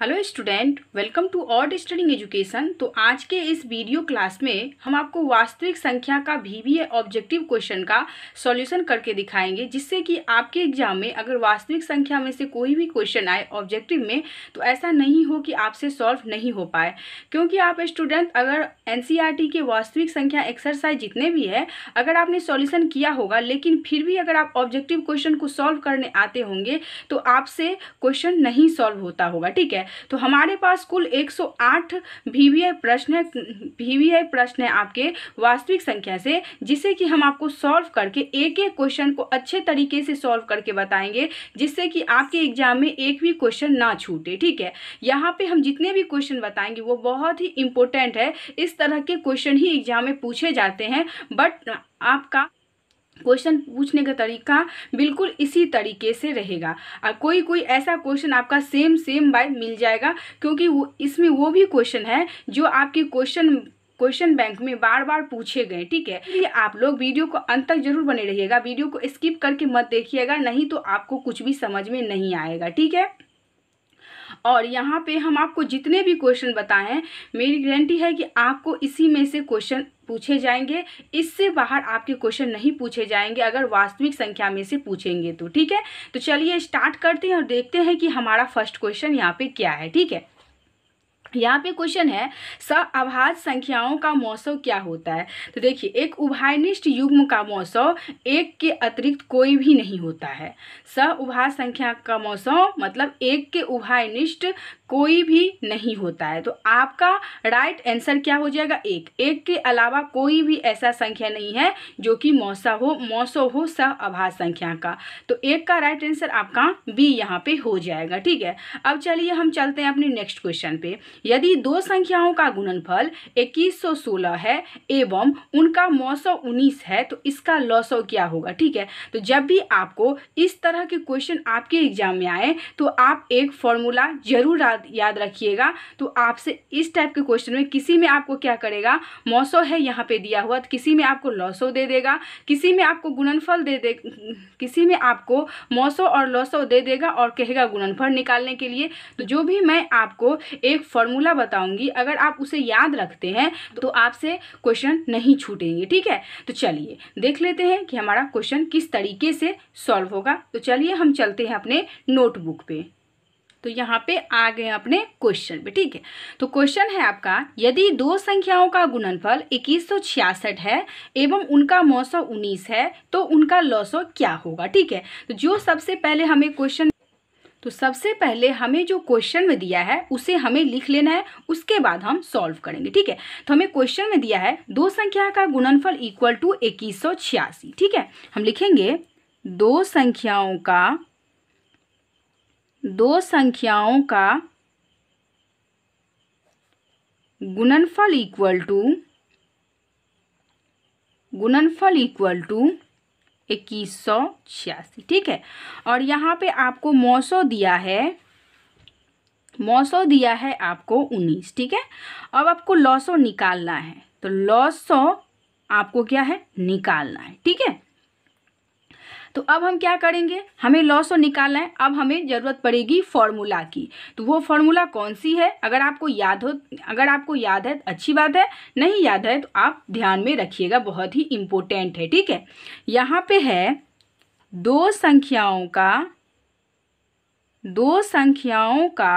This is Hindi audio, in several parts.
hello student welcome to odd studying education तो आज के इस वीडियो क्लास में हम आपको वास्तविक संख्या का वीवीए ऑब्जेक्टिव क्वेश्चन का सॉल्यूशन करके दिखाएंगे जिससे कि आपके एग्जाम में अगर वास्तविक संख्या में से कोई भी क्वेश्चन आए ऑब्जेक्टिव में तो ऐसा नहीं हो कि आपसे सॉल्व नहीं हो पाए क्योंकि आप स्टूडेंट अगर एन e के वास्तविक संख्या एक्सरसाइज जितने भी है अगर आपने सोल्यूशन किया होगा लेकिन फिर भी अगर आप ऑब्जेक्टिव क्वेश्चन को सॉल्व करने आते होंगे तो आपसे क्वेश्चन नहीं सॉल्व होता होगा ठीक है तो हमारे पास कुल 108 वीवीआई प्रश्न वी वीवीआई प्रश्न है आपके वास्तविक संख्या से जिससे कि हम आपको सॉल्व करके एक एक क्वेश्चन को अच्छे तरीके से सॉल्व करके बताएंगे जिससे कि आपके एग्जाम में एक भी क्वेश्चन ना छूटे ठीक है यहाँ पे हम जितने भी क्वेश्चन बताएंगे वो बहुत ही इंपॉर्टेंट है इस तरह के क्वेश्चन ही एग्जाम में पूछे जाते हैं बट आपका क्वेश्चन पूछने का तरीका बिल्कुल इसी तरीके से रहेगा और कोई कोई ऐसा क्वेश्चन आपका सेम सेम बाय मिल जाएगा क्योंकि वो इसमें वो भी क्वेश्चन है जो आपके क्वेश्चन क्वेश्चन बैंक में बार बार पूछे गए ठीक है इसलिए आप लोग वीडियो को अंत तक जरूर बने रहिएगा वीडियो को स्किप करके मत देखिएगा नहीं तो आपको कुछ भी समझ में नहीं आएगा ठीक है और यहाँ पे हम आपको जितने भी क्वेश्चन बताएं मेरी गारंटी है कि आपको इसी में से क्वेश्चन पूछे जाएंगे इससे बाहर आपके क्वेश्चन नहीं पूछे जाएंगे अगर वास्तविक संख्या में से पूछेंगे तो ठीक है तो चलिए स्टार्ट करते हैं और देखते हैं कि हमारा फर्स्ट क्वेश्चन यहाँ पे क्या है ठीक है यहाँ पे क्वेश्चन है स अभाज्य संख्याओं का मौसम क्या होता है तो देखिए एक उभायनिष्ठ युग्म का मौसम एक के अतिरिक्त कोई भी नहीं होता है स उभाज संख्या का मौसम मतलब एक के उभायनिष्ठ कोई भी नहीं होता है तो आपका राइट आंसर क्या हो जाएगा एक एक के अलावा कोई भी ऐसा संख्या नहीं है जो कि मौसा हो मौसम हो स अभाज संख्या का तो एक का राइट आंसर आपका बी यहाँ पे हो जाएगा ठीक है अब चलिए हम चलते हैं अपने नेक्स्ट क्वेश्चन पे यदि दो संख्याओं का गुणनफल 2116 है एवं उनका 19 है तो इसका लॉसौ क्या होगा ठीक है तो जब भी आपको इस तरह के क्वेश्चन आपके एग्जाम में आए तो आप एक फॉर्मूला जरूर याद रखिएगा तो आपसे इस टाइप के क्वेश्चन में किसी में आपको क्या करेगा मौसौ है यहाँ पे दिया हुआ तो किसी में आपको लॉसौ दे देगा किसी में आपको गुणनफल दे दे किसी में आपको मौसौ और लॉसौ दे देगा और कहेगा गुणनफल निकालने के लिए तो जो भी मैं आपको एक फॉर्मूला फॉर्मूला बताऊंगी अगर आप उसे याद रखते हैं तो आपसे क्वेश्चन नहीं छूटेंगे ठीक है तो चलिए देख लेते हैं कि हमारा क्वेश्चन किस तरीके से सॉल्व होगा तो चलिए हम चलते हैं अपने नोटबुक पे तो यहाँ पे आ गए अपने क्वेश्चन पे ठीक है तो क्वेश्चन है आपका यदि दो संख्याओं का गुणनफल इक्कीस है एवं उनका मौसम 19 है तो उनका लौसो क्या होगा ठीक है तो जो सबसे पहले हमें क्वेश्चन तो सबसे पहले हमें जो क्वेश्चन में दिया है उसे हमें लिख लेना है उसके बाद हम सॉल्व करेंगे ठीक है तो हमें क्वेश्चन में दिया है दो संख्या का गुणनफल इक्वल टू इक्कीस सौ छियासी ठीक है हम लिखेंगे दो संख्याओं का दो संख्याओं का गुणनफल इक्वल टू गुणनफल इक्वल टू इक्कीस सौ छियासी ठीक है और यहाँ पे आपको मौसो दिया है मौसो दिया है आपको उन्नीस ठीक है अब आपको लॉसो निकालना है तो लॉसो आपको क्या है निकालना है ठीक है तो अब हम क्या करेंगे हमें लॉस और तो निकालना है अब हमें ज़रूरत पड़ेगी फॉर्मूला की तो वो फॉर्मूला कौन सी है अगर आपको याद हो अगर आपको याद है तो अच्छी बात है नहीं याद है तो आप ध्यान में रखिएगा बहुत ही इम्पोर्टेंट है ठीक है यहाँ पे है दो संख्याओं का दो संख्याओं का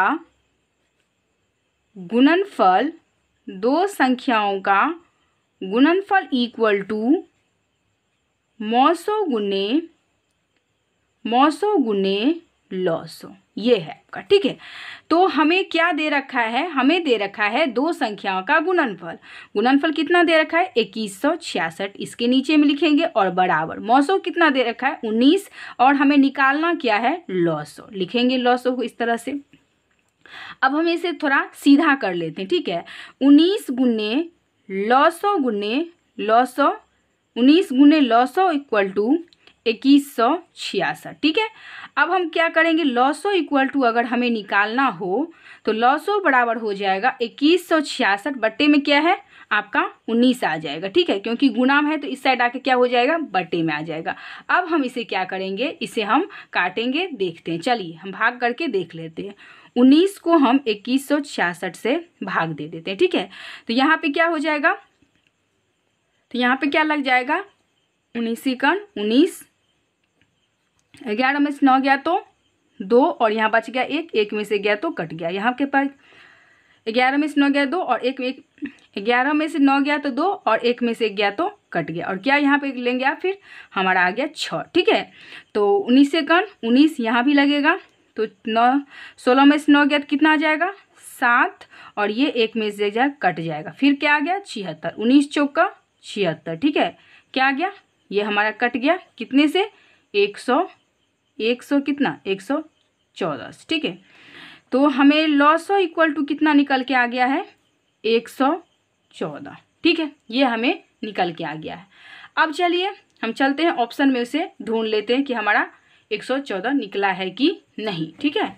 गुणनफल दो संख्याओं का गुणनफल इक्वल टू मौसो गुने मौसो गुने लौसो ये है आपका ठीक है तो हमें क्या दे रखा है हमें दे रखा है दो संख्याओं का गुणनफल गुणनफल कितना दे रखा है इक्कीस सौ छियासठ इसके नीचे में लिखेंगे और बराबर मौसो कितना दे रखा है उन्नीस और हमें निकालना क्या है लौसो सौ लिखेंगे लौसो को इस तरह से अब हम इसे थोड़ा सीधा कर लेते हैं ठीक है उन्नीस गुने लौ सौ गुने लौ सौ उन्नीस गुने लौसो सौ इक्वल टू इक्कीस सौ छियासठ ठीक है अब हम क्या करेंगे लॉसो इक्वल टू अगर हमें निकालना हो तो लॉसो बराबर हो जाएगा इक्कीस सौ छियासठ बट्टे में क्या है आपका उन्नीस आ जाएगा ठीक है क्योंकि गुना में है तो इस साइड आके क्या हो जाएगा बट्टे में आ जाएगा अब हम इसे क्या करेंगे इसे हम काटेंगे देखते हैं चलिए हम भाग करके देख लेते हैं उन्नीस को हम इक्कीस सौ छियासठ से भाग दे देते हैं ठीक है तो यहाँ पे क्या हो जाएगा तो यहाँ पे क्या लग जाएगा उन्नीस कण उन्नीस ग्यारह में से नौ गया तो दो और यहाँ बच गया एक एक में से गया तो कट गया यहाँ के पास ग्यारह में से नौ गया दो और एक में ग्यारह में से नौ गया तो दो और एक में से गया तो कट गया और क्या यहाँ पे लेंगे आप फिर हमारा आ गया छः ठीक है तो उन्नीस से कम उन्नीस यहाँ भी लगेगा तो नौ सोलह में से नौ गया तो कितना आ जाएगा सात और ये एक में से जाए कट जाएगा फिर क्या आ गया छिहत्तर उन्नीस चौका छिहत्तर ठीक है क्या आ गया ये हमारा कट गया कितने से एक सौ एक सौ कितना एक सौ चौदह ठीक है तो हमें लॉसो इक्वल टू कितना निकल के आ गया है एक सौ चौदह ठीक है ये हमें निकल के आ गया है अब चलिए हम चलते हैं ऑप्शन में उसे ढूंढ लेते हैं कि हमारा एक सौ चौदह निकला है कि नहीं ठीक है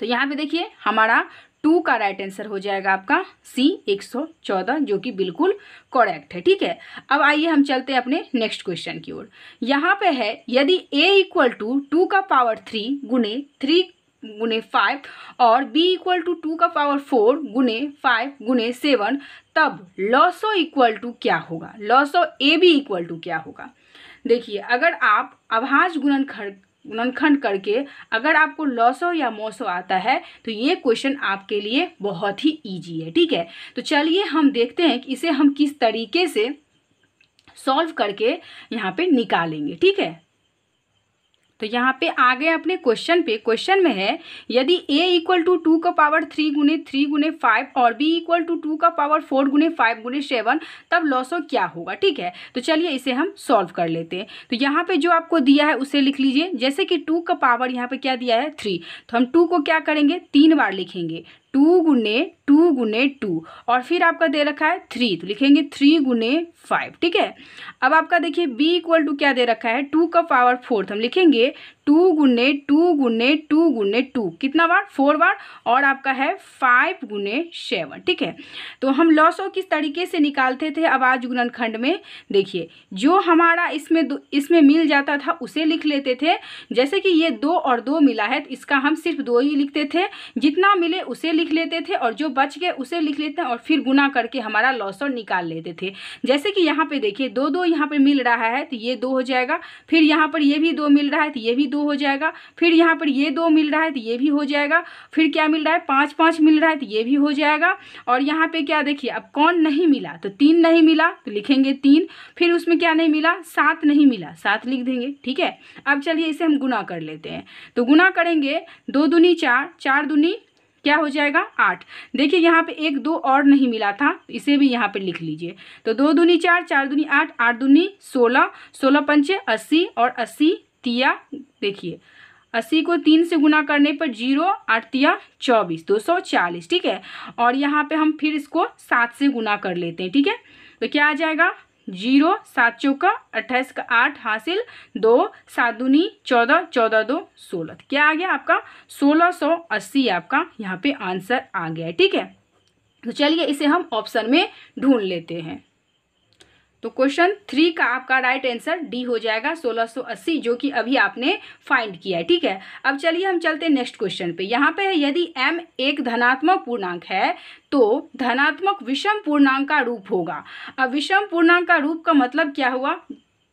तो यहाँ पे देखिए हमारा टू का राइट आंसर हो जाएगा आपका सी एक सौ चौदह जो कि बिल्कुल करेक्ट है ठीक है अब आइए हम चलते हैं अपने नेक्स्ट क्वेश्चन की ओर यहाँ पे है यदि ए इक्वल टू टू का पावर थ्री गुने थ्री गुने फाइव और b इक्वल टू टू का पावर फोर गुने फाइव गुने सेवन तब लॉसो इक्वल टू क्या होगा लॉसो ए बी इक्वल टू क्या होगा देखिए अगर आप अभाज गुणन गुणनखंड करके अगर आपको लॉसो या मोसो आता है तो ये क्वेश्चन आपके लिए बहुत ही ईजी है ठीक है तो चलिए हम देखते हैं कि इसे हम किस तरीके से सॉल्व करके यहाँ पे निकालेंगे ठीक है तो यहाँ पे गए अपने क्वेश्चन पे क्वेश्चन में है यदि a इक्वल टू टू का पावर थ्री गुने थ्री गुने फाइव और b इक्वल टू टू का पावर फोर गुने फाइव गुने सेवन तब लॉसो क्या होगा ठीक है तो चलिए इसे हम सॉल्व कर लेते हैं तो यहाँ पे जो आपको दिया है उसे लिख लीजिए जैसे कि टू का पावर यहाँ पे क्या दिया है थ्री तो हम टू को क्या करेंगे तीन बार लिखेंगे टू गुने टू गुने टू और फिर आपका दे रखा है थ्री तो लिखेंगे थ्री गुने फाइव ठीक है अब आपका देखिए b इक्वल टू क्या दे रखा है टू का पावर फोर्थ तो हम लिखेंगे टू गुने टू गुने टू गुने टू कितना बार फोर बार और आपका है फाइव गुने सेवन ठीक है तो हम लॉस को किस तरीके से निकालते थे आवाज खंड में देखिए जो हमारा इसमें इसमें मिल जाता था उसे लिख लेते थे जैसे कि ये दो और दो मिला है तो इसका हम सिर्फ दो ही लिखते थे जितना मिले उसे लिख लेते थे और जो बच गए उसे लिख लेते हैं और फिर गुना करके हमारा लॉस और निकाल लेते थे जैसे कि यहाँ पे देखिए दो दो यहाँ पे मिल रहा है तो ये दो हो जाएगा फिर यहाँ पर ये भी दो मिल रहा है तो ये भी दो हो जाएगा फिर यहाँ पर ये दो मिल रहा है तो ये भी हो जाएगा फिर क्या मिल रहा है पाँच पाँच मिल रहा है तो ये भी हो जाएगा और यहाँ पर क्या देखिए अब कौन नहीं मिला तो तीन नहीं मिला तो लिखेंगे तीन फिर उसमें क्या नहीं मिला सात नहीं मिला सात लिख देंगे ठीक है अब चलिए इसे हम गुना कर लेते हैं तो गुना करेंगे दो दुनी चार चार दुनी क्या हो जाएगा आठ देखिए यहाँ पे एक दो और नहीं मिला था इसे भी यहाँ पे लिख लीजिए तो दो दूनी चार चार दूनी आठ आठ दूनी सोलह सोलह पंचे अस्सी और अस्सी तिया देखिए अस्सी को तीन से गुना करने पर जीरो आठ तिया चौबीस दो सौ चालीस ठीक है और यहाँ पे हम फिर इसको सात से गुना कर लेते हैं ठीक है तो क्या आ जाएगा जीरो सात चौका अट्ठाईस का आठ हासिल दो सात दूनी चौदह चौदह दो सोलह क्या आ गया आपका सोलह सौ अस्सी आपका यहाँ पे आंसर आ गया ठीक है तो चलिए इसे हम ऑप्शन में ढूंढ लेते हैं तो क्वेश्चन थ्री का आपका राइट आंसर डी हो जाएगा 1680 जो कि अभी आपने फाइंड किया है ठीक है अब चलिए हम चलते हैं नेक्स्ट क्वेश्चन पे यहाँ पे है यदि m एक धनात्मक पूर्णांक है तो धनात्मक विषम पूर्णांक का रूप होगा अब विषम पूर्णांक का रूप का मतलब क्या हुआ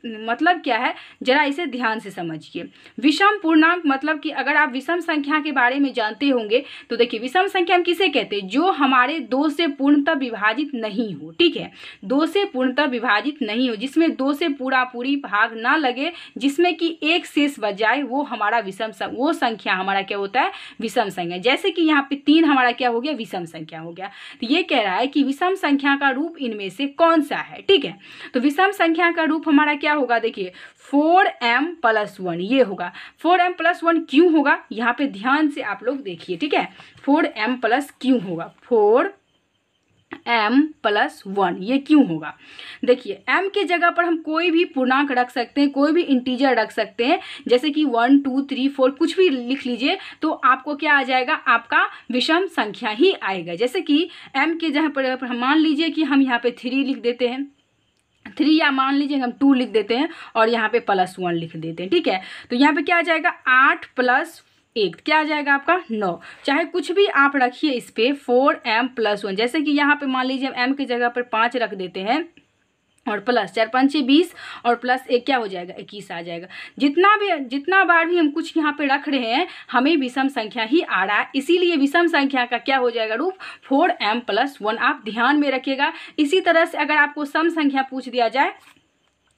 मतलब क्या है जरा इसे ध्यान से समझिए विषम पूर्णांक मतलब कि अगर आप विषम संख्या के बारे में जानते होंगे तो देखिए विषम संख्या हम किसे कहते हैं जो हमारे दो से पूर्णतः विभाजित नहीं हो ठीक है दो से पूर्णतः विभाजित नहीं हो जिसमें दो से पूरा पूरी भाग ना लगे जिसमें कि एक शेष बच जाए वो हमारा विषम वो संख्या हमारा क्या होता है विषम संख्या जैसे कि यहाँ पे तीन हमारा क्या हो गया विषम संख्या हो गया तो ये कह रहा है कि विषम संख्या का रूप इनमें से कौन सा है ठीक है तो विषम संख्या का रूप हमारा क्या होगा देखिए फोर एम प्लस वन ये होगा फोर एम प्लस वन क्यों होगा यहाँ पे ध्यान से आप लोग देखिए ठीक है फोर एम प्लस क्यों होगा फोर एम प्लस वन ये क्यों होगा देखिए एम के जगह पर हम कोई भी पूर्णांक रख सकते हैं कोई भी इंटीजर रख सकते हैं जैसे कि वन टू थ्री फोर कुछ भी लिख लीजिए तो आपको क्या आ जाएगा आपका विषम संख्या ही आएगा जैसे कि एम के जगह पर मान लीजिए कि हम यहाँ पे थ्री लिख देते हैं थ्री या मान लीजिए हम टू लिख देते हैं और यहाँ पे प्लस वन लिख देते हैं ठीक है तो यहाँ पे क्या आ जाएगा आठ प्लस एट क्या आ जाएगा आपका नौ चाहे कुछ भी आप रखिए इस पर फोर एम प्लस वन जैसे कि यहाँ पे मान लीजिए हम एम की जगह पर पाँच रख देते हैं और प्लस चार पाँच छः बीस और प्लस एक क्या हो जाएगा इक्कीस आ जाएगा जितना भी जितना बार भी हम कुछ यहाँ पे रख रहे हैं हमें विषम संख्या ही आ रहा है इसीलिए विषम संख्या का क्या हो जाएगा रूप फोर एम प्लस वन आप ध्यान में रखिएगा इसी तरह से अगर आपको सम संख्या पूछ दिया जाए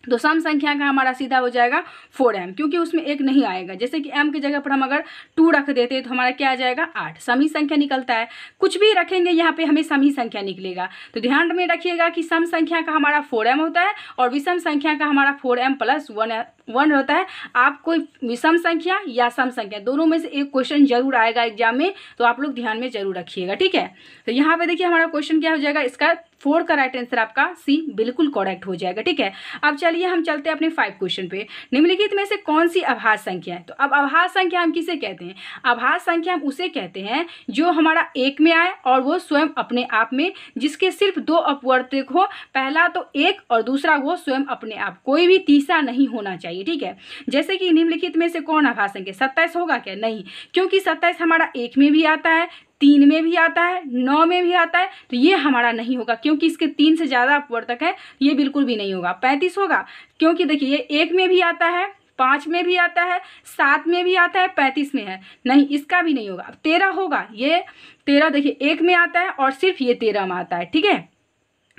तो सम संख्या का हमारा सीधा हो जाएगा फोर एम क्योंकि उसमें एक नहीं आएगा जैसे कि एम की जगह पर हम अगर टू रख देते हैं तो हमारा क्या आ जाएगा आठ समी संख्या निकलता है कुछ भी रखेंगे यहाँ पे हमें समी संख्या निकलेगा तो ध्यान में रखिएगा कि सम संख्या का हमारा फोर एम होता है और विषम संख्या का हमारा four M plus one one होता है आप कोई विषम संख्या या सम संख्या दोनों में से एक क्वेश्चन जरूर आएगा एग्जाम में तो आप लोग ध्यान में जरूर रखिएगा ठीक है तो यहाँ पे देखिए हमारा क्वेश्चन क्या हो जाएगा इसका फोर का राइट आंसर आपका सी बिल्कुल करेक्ट हो जाएगा ठीक है अब चलिए हम चलते हैं अपने फाइव क्वेश्चन पे निम्नलिखित में से कौन सी आभास संख्या है तो अब आभास संख्या हम किसे कहते हैं आभास संख्या हम उसे कहते हैं जो हमारा एक में आए और वो स्वयं अपने आप में जिसके सिर्फ दो अपवर्तक हो पहला तो एक और दूसरा वो स्वयं अपने आप कोई भी तीसरा नहीं होना चाहिए चाहिए ठीक है जैसे कि निम्नलिखित में से कौन आभा संख्या सत्ताईस होगा क्या नहीं क्योंकि सत्ताईस हमारा एक में भी आता है तीन में भी आता है नौ में भी आता है तो ये हमारा नहीं होगा क्योंकि इसके तीन से ज़्यादा अपवर्तक है ये बिल्कुल भी नहीं होगा पैंतीस होगा क्योंकि देखिए ये एक में भी आता है पाँच में भी आता है सात में भी आता है पैंतीस में है नहीं इसका भी नहीं होगा तेरह होगा ये तेरह देखिए एक में आता है और सिर्फ ये तेरह में आता है ठीक है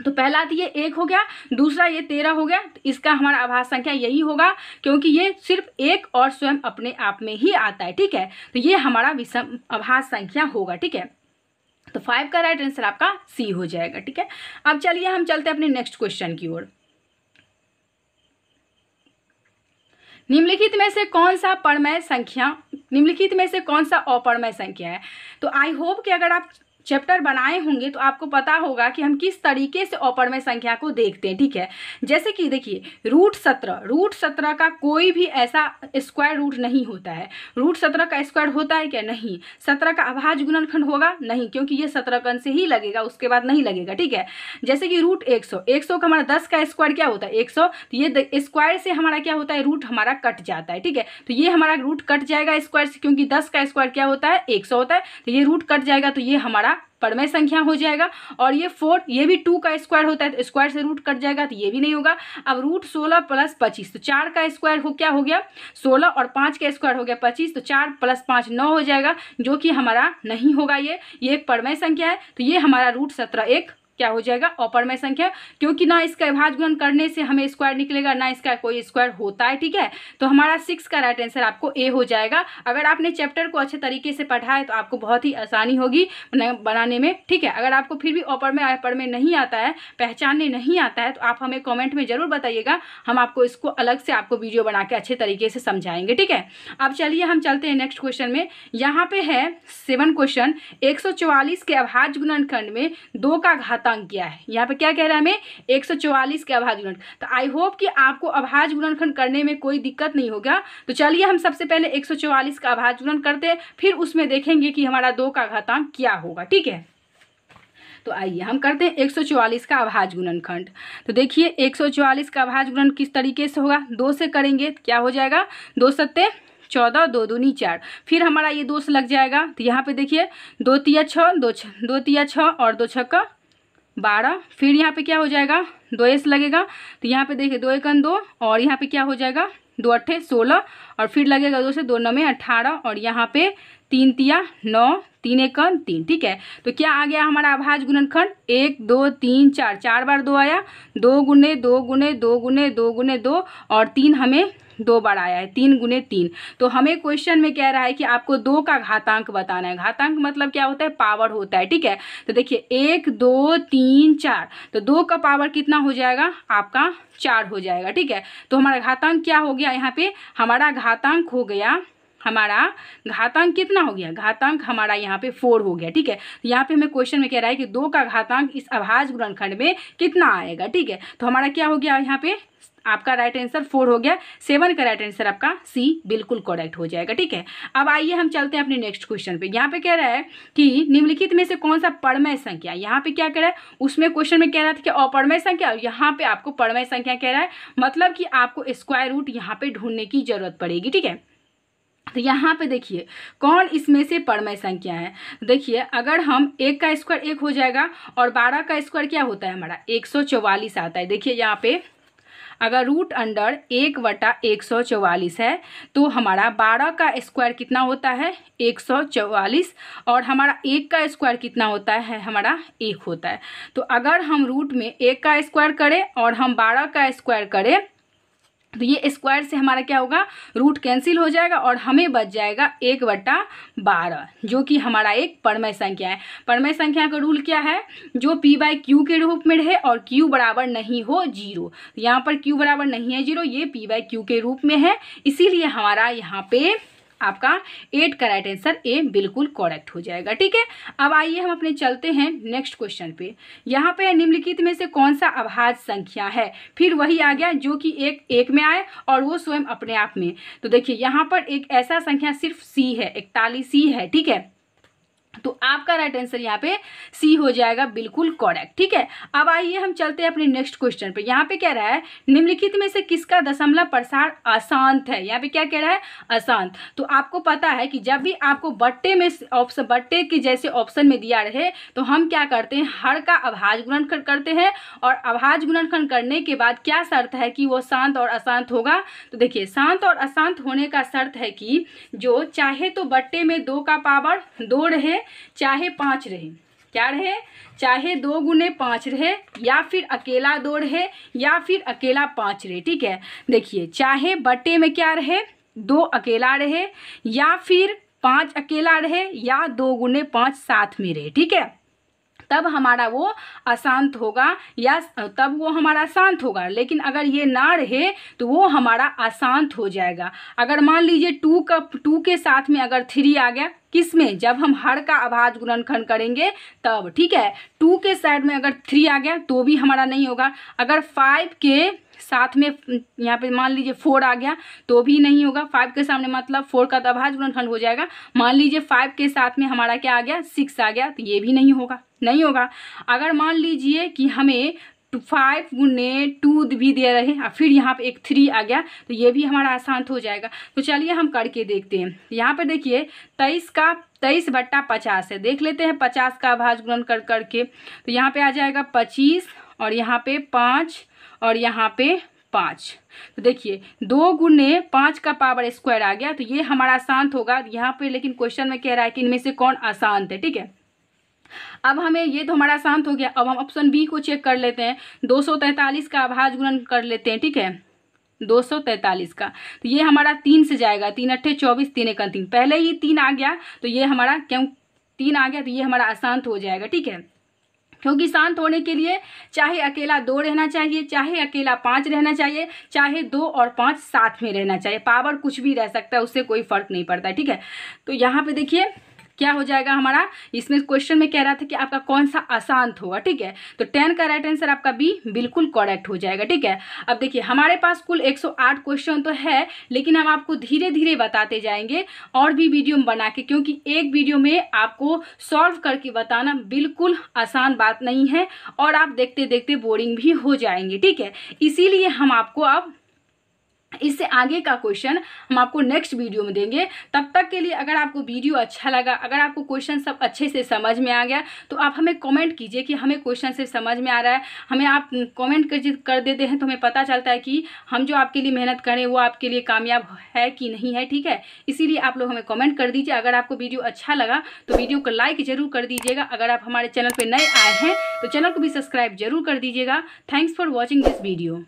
तो पहला तो ये एक हो गया दूसरा ये तेरह हो गया तो इसका हमारा आभास संख्या यही होगा क्योंकि ये सिर्फ एक और स्वयं अपने आप में ही आता है ठीक है तो ये हमारा विषम आभास संख्या होगा ठीक है तो फाइव का राइट आंसर आपका सी हो जाएगा ठीक है अब चलिए हम चलते हैं अपने नेक्स्ट क्वेश्चन की ओर निम्नलिखित में से कौन सा परमय संख्या निम्नलिखित में से कौन सा अपरमय संख्या है तो आई होप कि अगर आप चैप्टर बनाए होंगे तो आपको पता होगा कि हम किस तरीके से में संख्या को देखते हैं ठीक है जैसे कि देखिए रूट सत्रह रूट सत्रह का कोई भी ऐसा स्क्वायर रूट नहीं होता है रूट सत्रह का स्क्वायर होता है क्या नहीं सत्रह का अभाज गुणनखंड होगा नहीं क्योंकि ये सत्रह कन से ही लगेगा उसके बाद नहीं लगेगा ठीक है जैसे कि रूट एक सौ एक सौ का हमारा दस का स्क्वायर क्या होता है एक सौ तो ये स्क्वायर से हमारा क्या होता है रूट हमारा कट जाता है ठीक है तो ये हमारा रूट कट जाएगा स्क्वायर से क्योंकि दस का स्क्वायर क्या होता है एक सौ होता है तो ये रूट कट जाएगा तो ये हमारा परमय संख्या हो जाएगा और ये फोर ये भी टू का स्क्वायर होता है तो स्क्वायर से रूट कट जाएगा तो ये भी नहीं होगा अब रूट सोलह प्लस पच्चीस तो चार का स्क्वायर हो क्या हो गया सोलह और पाँच का स्क्वायर हो गया पच्चीस तो चार प्लस पाँच नौ हो जाएगा जो कि हमारा नहीं होगा ये ये एक परमय संख्या है तो ये हमारा रूट सत्रह एक क्या हो जाएगा में संख्या क्योंकि ना इसका विभाज गुणन करने से हमें स्क्वायर निकलेगा ना इसका कोई स्क्वायर होता है ठीक है तो हमारा सिक्स का राइट आंसर आपको ए हो जाएगा अगर आपने चैप्टर को अच्छे तरीके से पढ़ा है तो आपको बहुत ही आसानी होगी बनाने में ठीक है अगर आपको फिर भी ऑपर में अपर में नहीं आता है पहचानने नहीं आता है तो आप हमें कॉमेंट में जरूर बताइएगा हम आपको इसको अलग से आपको वीडियो बना के अच्छे तरीके से समझाएंगे ठीक है अब चलिए हम चलते हैं नेक्स्ट क्वेश्चन में यहाँ पे है सेवन क्वेश्चन एक के अभाज गुणनखंड में दो का घाता तंग किया है यहाँ पे क्या कह रहा है हमें 144 के अभाज गुणनखंड तो आई होप कि आपको अभाज गुणनखंड करने में कोई दिक्कत नहीं होगा तो चलिए हम सबसे पहले 144 का अभाज गुणन करते हैं फिर उसमें देखेंगे कि हमारा दो का घातांक क्या होगा ठीक है तो आइए हम करते हैं 144 का अभाज गुणनखंड तो देखिए 144 का अभाज गुणन किस तरीके से होगा दो से करेंगे क्या हो जाएगा दो सत्ते चौदह दो दूनी चार फिर हमारा ये दो से लग जाएगा तो यहाँ पे देखिए दो तिया छः दो छ दो तिया छः और दो छः का बारह फिर यहाँ पे क्या हो जाएगा दो एस लगेगा तो यहाँ पे देखिए दो एकन दो और यहाँ पे क्या हो जाएगा दो अट्ठे सोलह और फिर लगेगा दो से दो नौ में अट्ठारह और यहाँ पे तीन तिया नौ तीन एकन तीन ठीक है तो क्या आ गया हमारा आभाज गुणनखंड एक दो तीन चार चार बार दो आया दो गुने दो गुने दो गुने दो गुने दो और तीन हमें दो बार आया है तीन गुने तीन तो हमें क्वेश्चन में कह रहा है कि आपको दो का घातांक बताना है घातांक मतलब क्या होता है पावर होता है ठीक है तो देखिए एक दो तीन चार तो दो का पावर कितना हो जाएगा आपका चार हो जाएगा ठीक है तो हमारा घातांक क्या हो गया यहाँ पे हमारा घातांक हो गया हमारा घातांक कितना हो गया घातांक हमारा यहाँ पे फोर हो गया ठीक है तो यहाँ पे हमें क्वेश्चन में कह रहा है कि दो का घातांक इस अभाज गुणनखंड में कितना आएगा ठीक है तो हमारा क्या हो गया यहाँ पे आपका राइट आंसर फोर हो गया सेवन का राइट आंसर आपका सी बिल्कुल करेक्ट हो जाएगा ठीक है अब आइए हम चलते हैं अपने नेक्स्ट क्वेश्चन पे यहाँ पे कह रहा है कि निम्नलिखित में से कौन सा परमय संख्या यहाँ पे क्या कह रहा है उसमें क्वेश्चन में कह रहा था कि अपरमय संख्या यहाँ पे आपको परमय संख्या कह रहा है मतलब कि आपको स्क्वायर रूट यहाँ पे ढूंढने की जरूरत पड़ेगी ठीक है तो यहाँ पे देखिए कौन इसमें से परमय संख्या है देखिए अगर हम एक का स्क्वायर एक हो जाएगा और बारह का स्क्वायर क्या होता है हमारा एक सौ चौवालीस आता है देखिए यहाँ पे अगर रूट अंडर एक वटा एक सौ चौवालीस है तो हमारा बारह का स्क्वायर कितना होता है एक सौ चौवालीस और हमारा एक का स्क्वायर कितना होता है हमारा एक होता है तो अगर हम रूट में एक का स्क्वायर करें और हम बारह का स्क्वायर करें तो ये स्क्वायर से हमारा क्या होगा रूट कैंसिल हो जाएगा और हमें बच जाएगा एक बट्टा बारह जो कि हमारा एक परमय संख्या है परमय संख्या का रूल क्या है जो पी बाय क्यू के रूप में रहे और क्यू बराबर नहीं हो जीरो यहाँ पर क्यू बराबर नहीं है जीरो ये पी बाय क्यू के रूप में है इसीलिए हमारा यहाँ पे आपका एट राइट आंसर ए बिल्कुल करेक्ट हो जाएगा ठीक है अब आइए हम अपने चलते हैं नेक्स्ट क्वेश्चन पे यहाँ पे निम्नलिखित में से कौन सा अभाज संख्या है फिर वही आ गया जो कि एक एक में आए और वो स्वयं अपने आप में तो देखिए यहाँ पर एक ऐसा संख्या सिर्फ सी है इकतालीस सी है ठीक है तो आपका राइट आंसर यहाँ पे सी हो जाएगा बिल्कुल कॉरेक्ट ठीक है अब आइए हम चलते हैं अपने नेक्स्ट क्वेश्चन पे यहाँ पे कह रहा है निम्नलिखित में से किसका दशमलव प्रसार अशांत है यहाँ पे क्या कह रहा है अशांत तो आपको पता है कि जब भी आपको बट्टे में ऑप्शन बट्टे के जैसे ऑप्शन में दिया रहे तो हम क्या करते हैं हर का अभाज गुणन करते हैं और अभाज गुणन करने के बाद क्या शर्त है कि वो शांत और अशांत होगा तो देखिए शांत और अशांत होने का शर्त है कि जो चाहे तो बट्टे में दो का पावर दो रहे चाहे पाँच रहे क्या रहे चाहे दो गुने पाँच रहे या फिर अकेला दो रहे या फिर अकेला पाँच रहे ठीक है देखिए चाहे बटे में क्या रहे दो अकेला रहे या फिर पाँच अकेला रहे या दो गुने पाँच साथ में रहे ठीक है तब हमारा वो अशांत होगा या तब वो हमारा शांत होगा लेकिन अगर ये ना रहे तो वो हमारा अशांत हो जाएगा अगर मान लीजिए टू का टू के साथ में अगर थ्री आ गया किस में जब हम हर का आभाज गुणनखंड करेंगे तब ठीक है टू के साइड में अगर थ्री आ गया तो भी हमारा नहीं होगा अगर फाइव के साथ में यहाँ पे मान लीजिए फोर आ गया तो भी नहीं होगा फाइव के सामने मतलब फोर का दभाज तो गुणनखंड हो जाएगा मान लीजिए फाइव के साथ में हमारा क्या आ गया सिक्स आ गया तो ये भी नहीं होगा नहीं होगा अगर मान लीजिए कि हमें फाइव गुने टू भी दे रहे हैं और फिर यहाँ पे एक थ्री आ गया तो ये भी हमारा आसान हो जाएगा तो चलिए हम करके देखते हैं यहाँ पे देखिए तेईस का तेईस बट्टा पचास है देख लेते हैं पचास का आभाज गुणन कर करके तो यहाँ पे आ जाएगा पच्चीस और यहाँ पे पाँच और यहाँ पे पाँच तो देखिए दो गुने पाँच का पावर स्क्वायर आ गया तो ये हमारा शांत होगा यहाँ पे लेकिन क्वेश्चन में कह रहा है कि इनमें से कौन अशांत है ठीक है अब हमें ये तो हमारा शांत हो गया अब हम ऑप्शन बी को चेक कर लेते हैं दो का आभाज गुणन कर लेते हैं ठीक है दो सौ तैंतालीस का तो ये हमारा तीन से जाएगा तीन अट्ठे चौबीस तीन एक अंतिम पहले ही तीन आ गया तो ये हमारा क्यों तीन आ गया तो ये हमारा अशांत हो जाएगा ठीक है क्योंकि शांत होने के लिए चाहे अकेला दो रहना चाहिए चाहे अकेला पाँच रहना चाहिए चाहे दो और पाँच साथ में रहना चाहिए पावर कुछ भी रह सकता है उससे कोई फर्क नहीं पड़ता ठीक है तो यहाँ पे देखिए क्या हो जाएगा हमारा इसमें क्वेश्चन में कह रहा था कि आपका कौन सा आसान होगा ठीक है तो टेन का राइट आंसर आपका बी बिल्कुल करेक्ट हो जाएगा ठीक है अब देखिए हमारे पास कुल 108 क्वेश्चन तो है लेकिन हम आपको धीरे धीरे बताते जाएंगे और भी वीडियो बना के क्योंकि एक वीडियो में आपको सॉल्व करके बताना बिल्कुल आसान बात नहीं है और आप देखते देखते बोरिंग भी हो जाएंगे ठीक है इसीलिए हम आपको अब इससे आगे का क्वेश्चन हम आपको नेक्स्ट वीडियो में देंगे तब तक के लिए अगर आपको वीडियो अच्छा लगा अगर आपको क्वेश्चन सब अच्छे से समझ में आ गया तो आप हमें कमेंट कीजिए कि हमें क्वेश्चन से समझ में आ रहा है हमें आप कमेंट कर, कर देते हैं तो हमें पता चलता है कि हम जो आपके लिए मेहनत करें वो आपके लिए कामयाब है कि नहीं है ठीक है इसीलिए आप लोग हमें कॉमेंट कर दीजिए अगर आपको वीडियो अच्छा लगा तो वीडियो को लाइक ज़रूर कर दीजिएगा अगर आप हमारे चैनल पर नए आए हैं तो चैनल को भी सब्सक्राइब जरूर कर दीजिएगा thanks for watching this video